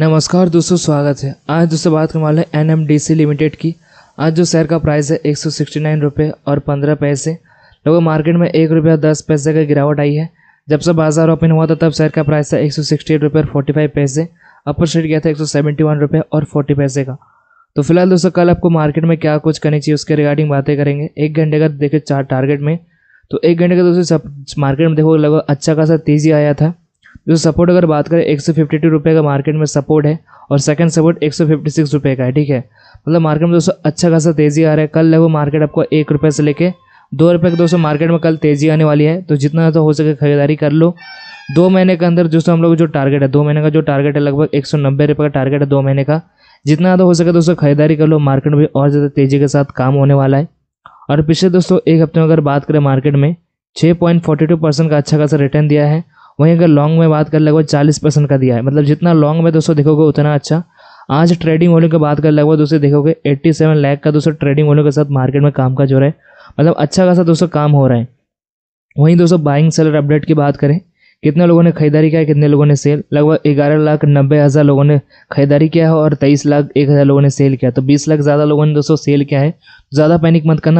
नमस्कार दोस्तों स्वागत है आज दोस्तों बात करने वाले N M D C limited की आज जो शेयर का प्राइस है एक सौ सिक्सटी नाइन रुपये और पंद्रह पैसे लगभग मार्केट में एक रुपया दस पैसे का गिरावट आई है जब से बाजार ओपन हुआ था तब शेयर का प्राइस था एक सौ सिक्सटी एट रुपये और फोर्टी फाइव पैसे अपर शेयर गया था एक सौ सेवेंटी वन रुपये और फोर्टी पैसे का तो फिलहाल दोस्तों कल आपको मार्केट में क्या कुछ करनी चाहिए उसके रिगार्डिंग बातें करेंगे एक घंटे का देखे चार टारगेट में तो एक घंटे का दोस्तों मार्केट में देखो लगभग अच्छा खासा तेज़ी आया था जो सपोर्ट अगर बात करें एक सौ फिफ्टी टू रुपये का मार्केट में सपोर्ट है और सेकंड सपोर्ट एक सौ फिफ्टी सिक्स रुपये का है ठीक है मतलब मार्केट में दोस्तों अच्छा खासा तेज़ी आ रहा है कल लगभग मार्केट आपको एक रुपये से लेके दो रुपये का दोस्तों मार्केट में कल तेज़ी आने वाली है तो जितना तो हो सके खरीदारी कर लो दो महीने के अंदर दोस्तों हम लोग जो टारगेट है दो महीने का जो टारगेट है लगभग एक सौ नब्बे रुपये का टारगेट है दो महीने का जितना ज़्यादा हो सके दोस्तों खरीदारी कर लो मार्केट में और ज़्यादा तेज़ी के साथ काम होने वाला है और पिछले दोस्तों एक हफ्ते में अगर बात करें मार्केट में छः पॉइंट फोर्टी टू परसेंट का अच्छा खासा रिटर्न दिया है वहीं अगर लॉन्ग में बात कर लगभग चालीस परसेंट का दिया है मतलब जितना लॉन्ग में दोस्तों देखोगे उतना अच्छा आज ट्रेडिंग वॉल्यूम की बात कर लगभग दोस्तों देखोगे एट्टी सेवन का दोस्तों ट्रेडिंग वॉल्यूम के साथ मार्केट में काम काज हो रहा है मतलब अच्छा खासा दोस्तों काम हो रहा है वहीं दोस्तों बाइंग सेलर अपडेट की बात करें कितने लोगों ने खरीदारी किया है कितने लोगों ने सेल लगभग ग्यारह लाख नब्बे हज़ार लोगों ने खरीदारी किया है और तेईस लाख एक हज़ार लोगों ने सेल किया तो बीस लाख ज़्यादा लोगों ने दोस्तों सेल किया है ज़्यादा पैनिक मत करना